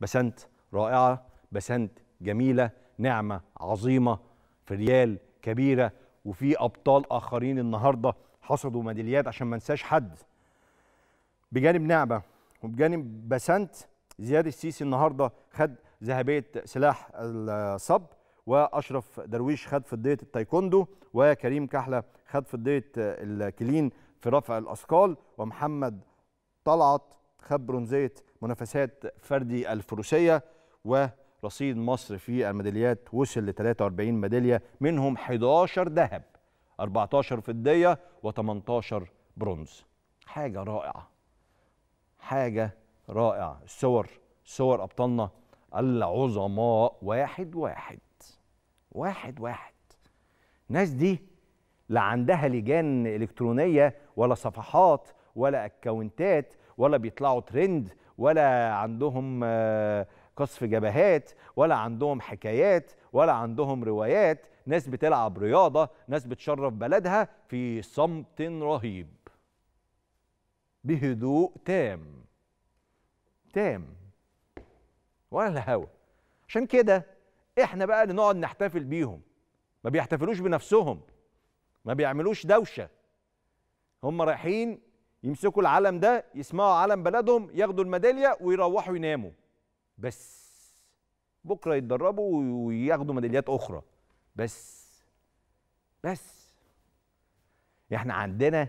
بسنت رائعه بسنت جميله نعمه عظيمه في ريال كبيره وفي ابطال اخرين النهارده حصدوا ميداليات عشان ما ننساش حد بجانب نعمه وبجانب بسنت زياد السيسي النهارده خد ذهبيه سلاح الصب واشرف درويش خد فضيه التايكوندو وكريم كحله خد فضيه الكلين في رفع الاثقال ومحمد طلعت خد برونزيه منافسات فردي الفروسيه ورصيد مصر في الميداليات وصل ل 43 ميداليه منهم 11 ذهب 14 فضيه و18 برونز حاجه رائعه حاجه رائعه الصور صور ابطالنا العظماء واحد واحد واحد واحد الناس دي لا عندها لجان الكترونيه ولا صفحات ولا اكونتات ولا بيطلعوا ترند ولا عندهم آه، قصف جبهات ولا عندهم حكايات ولا عندهم روايات ناس بتلعب رياضه ناس بتشرف بلدها في صمت رهيب بهدوء تام تام ولا الهوى عشان كده احنا بقى اللي نقعد نحتفل بيهم ما بيحتفلوش بنفسهم ما بيعملوش دوشه هم رايحين يمسكوا العلم ده يسمعوا علم بلدهم ياخدوا الميداليه ويروحوا يناموا بس بكره يتدربوا وياخدوا ميداليات اخرى بس بس احنا عندنا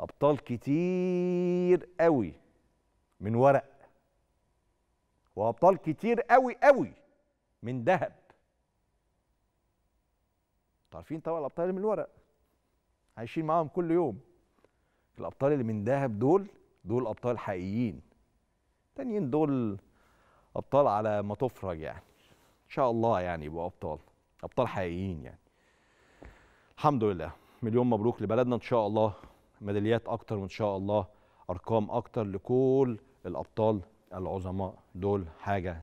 ابطال كتير قوي من ورق وابطال كتير قوي قوي من ذهب عارفين طبعا الابطال من الورق عايشين معاهم كل يوم الابطال اللي من دهب دول دول ابطال حقيقيين التانيين دول ابطال على ما تفرج يعني ان شاء الله يعني يبقوا ابطال ابطال حقيقيين يعني الحمد لله مليون مبروك لبلدنا ان شاء الله ميداليات اكتر وان شاء الله ارقام اكتر لكل الابطال العظماء دول حاجه